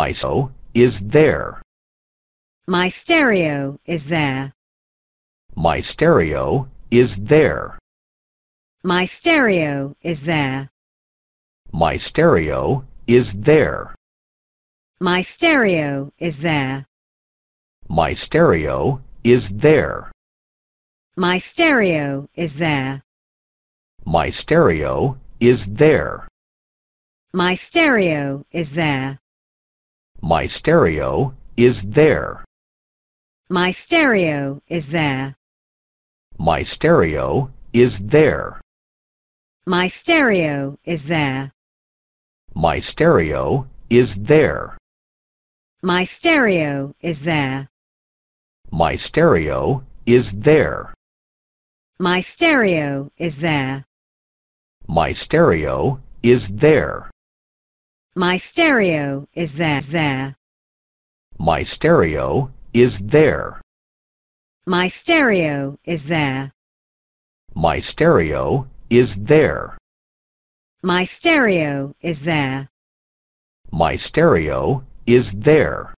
My so is there. My stereo is there. My stereo is there. My stereo is there. My stereo is there. My stereo is there. My stereo is there. My stereo is there. My stereo is there. My stereo is there. My stereo is there. My stereo is there. My stereo is there. My stereo is there. My stereo is there. My stereo is there. My stereo is there. My stereo is there. My stereo is there. My stereo is there. Is there. My stereo is there. My stereo is there. My stereo is there. My stereo is there. My stereo is there.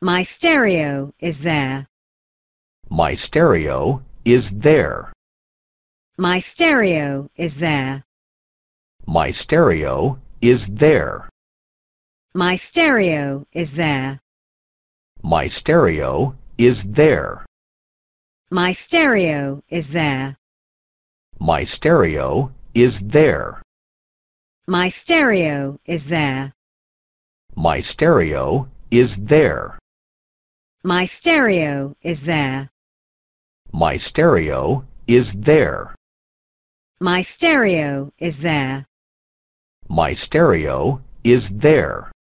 My stereo is there. My stereo is there. My stereo is there. My stereo is there. My stereo is there. My stereo is there. My stereo is there. My stereo is there. My stereo is there. My stereo is there. My stereo is there. My stereo is there. My stereo is there. My stereo is there.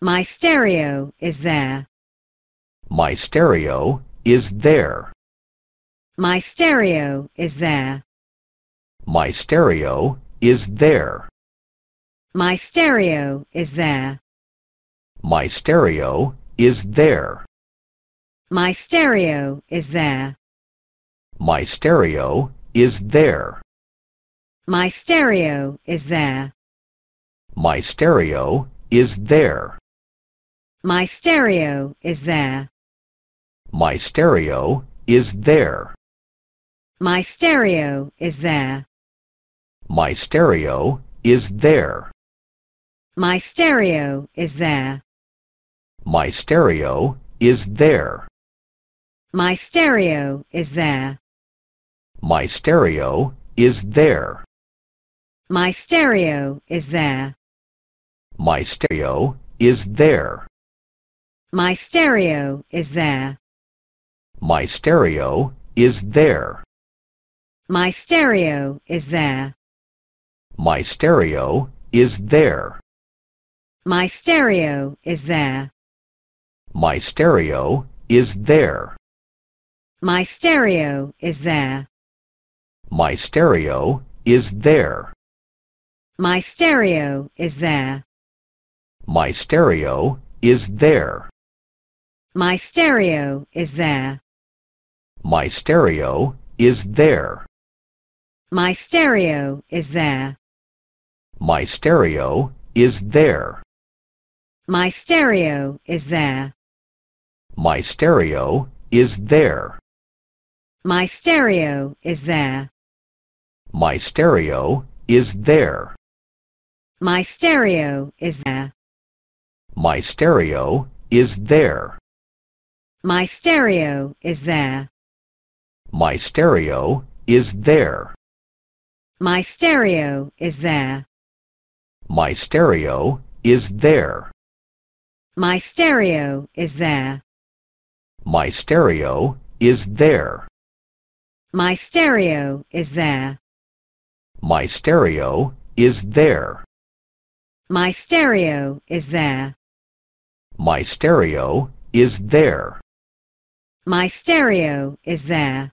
My stereo is there. My stereo is there. My stereo is there. My stereo is there. My stereo is there. My stereo is there. My stereo is there. My stereo is there. My stereo is there. My stereo is there. My stereo is there. My stereo is there. My stereo is there. My stereo is there. My stereo is there. My stereo is there. My stereo is there. My stereo is there. My stereo is there. My stereo is there. My stereo is there. My stereo is there. My stereo is there. My stereo is there. My stereo is there. My stereo is there. My stereo is there. My stereo is there. My stereo is there. My stereo is there. My stereo is there. My stereo is there. My stereo is there. My stereo is there. My stereo is there. My stereo is there. My stereo is there. My stereo is there. My stereo is there. My stereo is there. My stereo is there. My stereo is there. My stereo is there. My stereo is there. My stereo is there. My stereo is there. My stereo is there. My stereo is there. My stereo is there. My stereo is there. My stereo is there.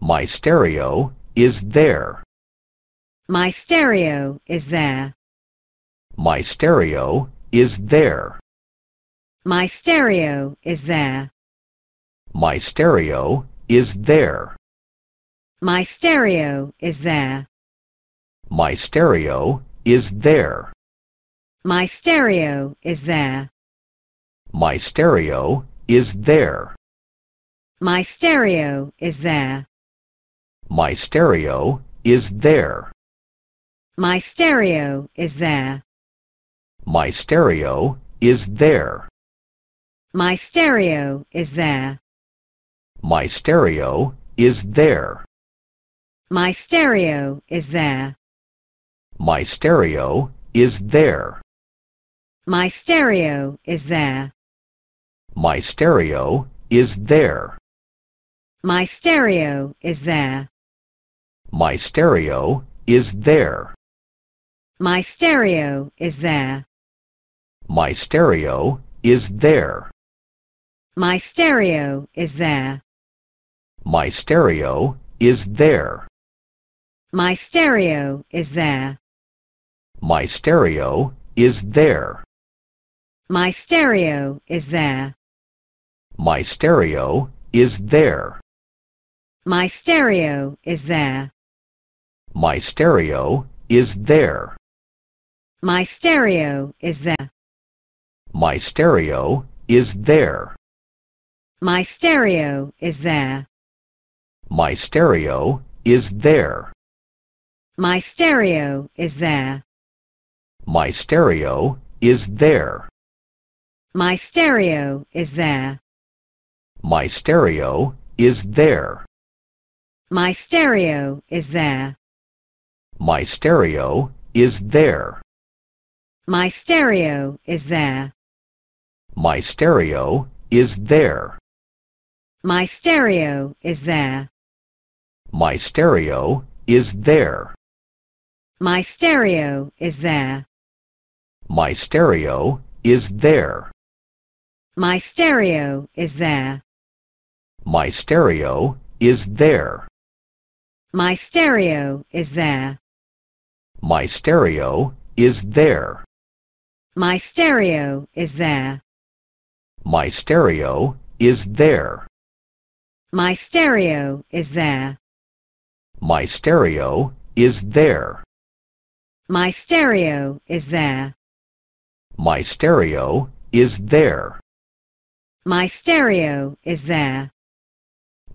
My stereo is there. My stereo is there. My stereo is there. My stereo is there. My stereo is there. My stereo is there. My stereo is there. My stereo is there. My stereo is there. My stereo is there. My stereo is there. My stereo is there. My stereo is there. My stereo is there. My stereo is there. My stereo is there. My stereo is there. My stereo is there. My stereo is there. My stereo is there. My stereo is there. My stereo is there. My stereo is there. My stereo is there. My stereo is there. My stereo is there. My stereo is there. My stereo is there. My stereo is there. My stereo is there. My stereo is there. My stereo is there. My stereo is there. My stereo is there. My stereo is there. My stereo is there. My stereo is there. My stereo is there. My stereo is there. My stereo is there. My stereo is there. My stereo is there. My stereo is there. My stereo is there. My stereo is there. My stereo is there. My stereo is there. My stereo is there. My stereo is there. My stereo is there. My stereo is there. My stereo is there. My stereo is there. My stereo is there. My stereo is there. My stereo is there. My stereo is there. My stereo is there.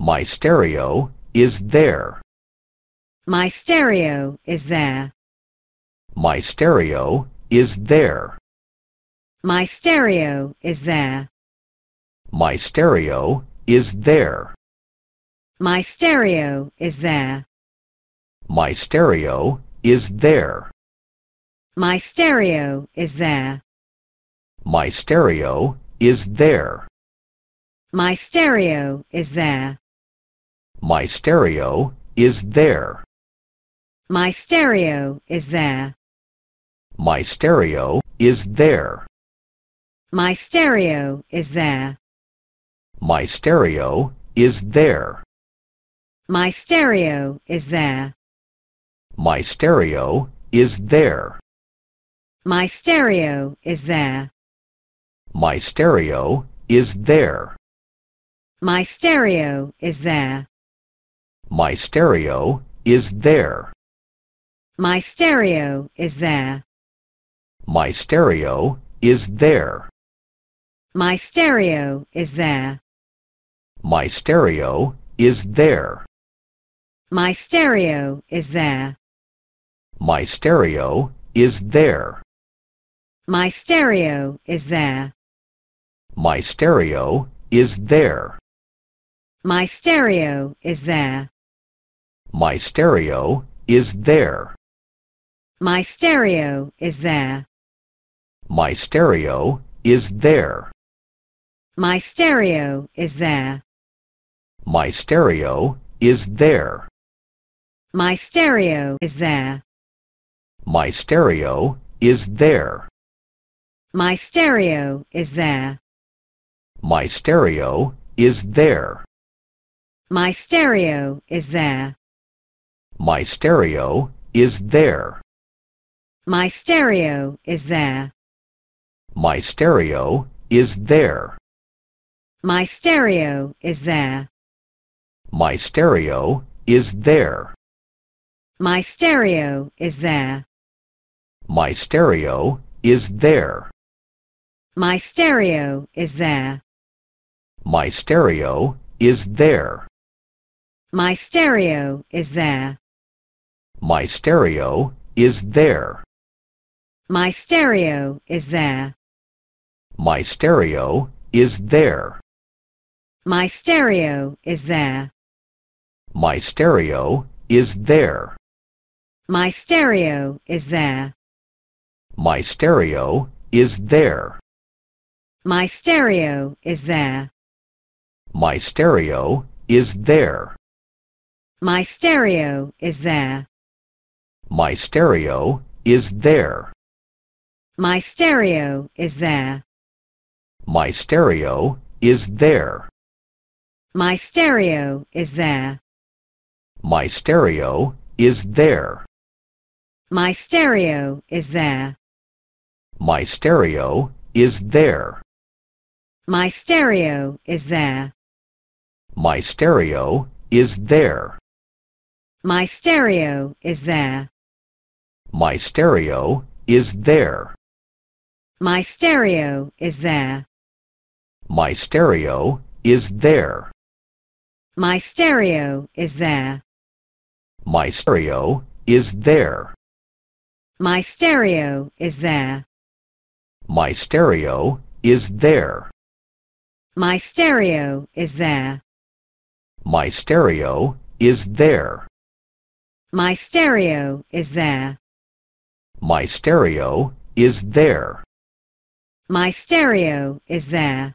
My stereo is there. My stereo is there. My stereo is there. My stereo is there. My stereo is there. My stereo is there. My stereo is there. My stereo is there. My stereo is there. My stereo is there. My stereo is there. My stereo is there. My stereo is there. My stereo is there. My stereo is there. My stereo is there. My stereo is there. My stereo is there. My stereo is there. My stereo is there. My stereo is there. My stereo is there. My stereo is there. My stereo is there. My stereo is there. My stereo is there. My stereo is there. My stereo is there. My stereo is there. My stereo is there. My stereo is there. My stereo is there. My stereo is there. My stereo is there. My stereo is there. My stereo is there. My stereo is there. My stereo is there. My stereo is there. My stereo is there. My stereo is there. My stereo is there. My stereo is there. My stereo is there. My stereo is there. My stereo is there. My stereo is there. My stereo is there. My stereo is there. My stereo is there. My stereo is there. My stereo is there. My stereo is there. My stereo is there. My stereo is there. My stereo is there. My stereo is there. My stereo is there. My stereo is there. My stereo is there. My stereo is there. My stereo is there. My stereo is there. My stereo is there. My stereo is there. My stereo is there. My stereo is there. My stereo is there. My stereo is there. My stereo is there. My stereo is there. My stereo is there. My stereo is there. My stereo is there. My stereo is there. My stereo is there. My stereo is there. My stereo is there. My stereo is there. My stereo is there. My stereo is there. My stereo is there.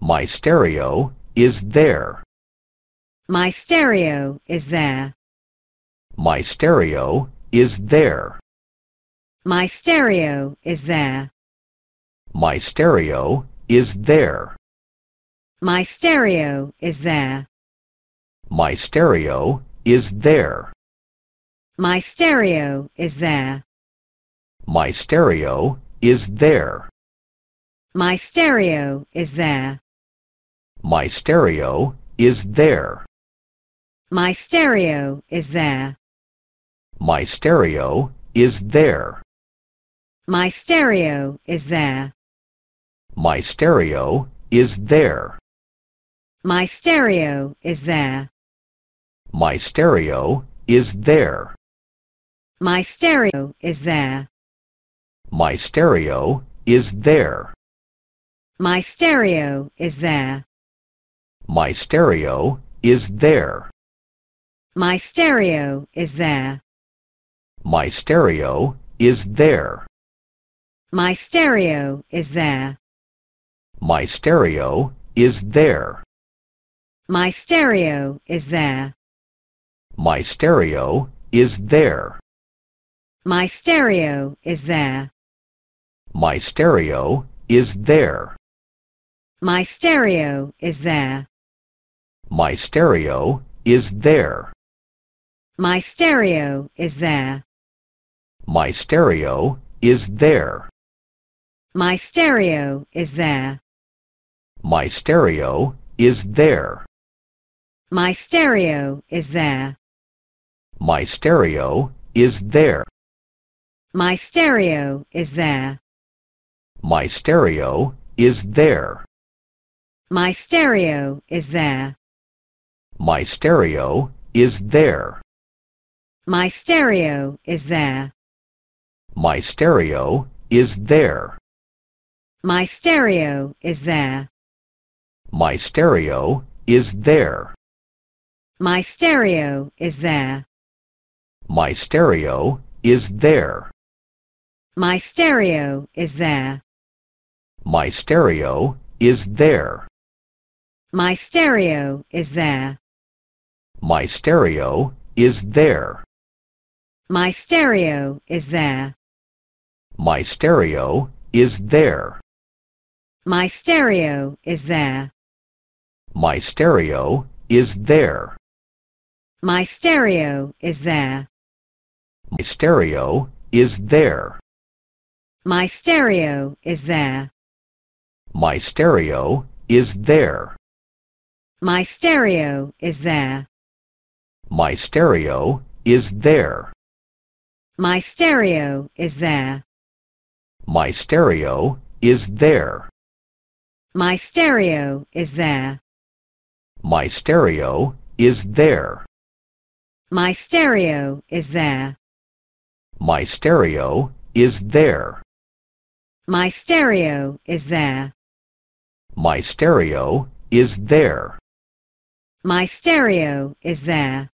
My stereo is there. My stereo is there. My stereo is there. My stereo is there. My stereo is there. My stereo is there. My stereo is there. My stereo is there. My stereo is there. My stereo is there. My stereo is there. My stereo is there. My stereo is there. My stereo is there. My stereo is there. My stereo is there. My stereo is there. My stereo is there. My stereo is there. My stereo is there. My stereo is there. My stereo is there. My stereo is there. My stereo is there. My stereo is there. My stereo is there. My stereo is there. My stereo is there. My stereo is there. My stereo is there. My stereo is there. My stereo is there. My stereo is there. My stereo is there. My stereo is there. My stereo is there. My stereo is there. My stereo is there. My stereo is there. My stereo is there. My stereo is there. My stereo is there. My stereo is there. My stereo is there. My stereo is there. My stereo is there. My stereo is there. My stereo is there. My stereo is there. My stereo is there. My stereo is there. My stereo is there. My stereo is there. My stereo is there. My stereo is there. My stereo is there. My stereo is there. My stereo is there. My stereo is there. My stereo is there. My stereo is there. My stereo is there. My stereo is there. My stereo is there. My stereo is there. My stereo is there. My stereo is there. My stereo is there my stereo is there my stereo is there.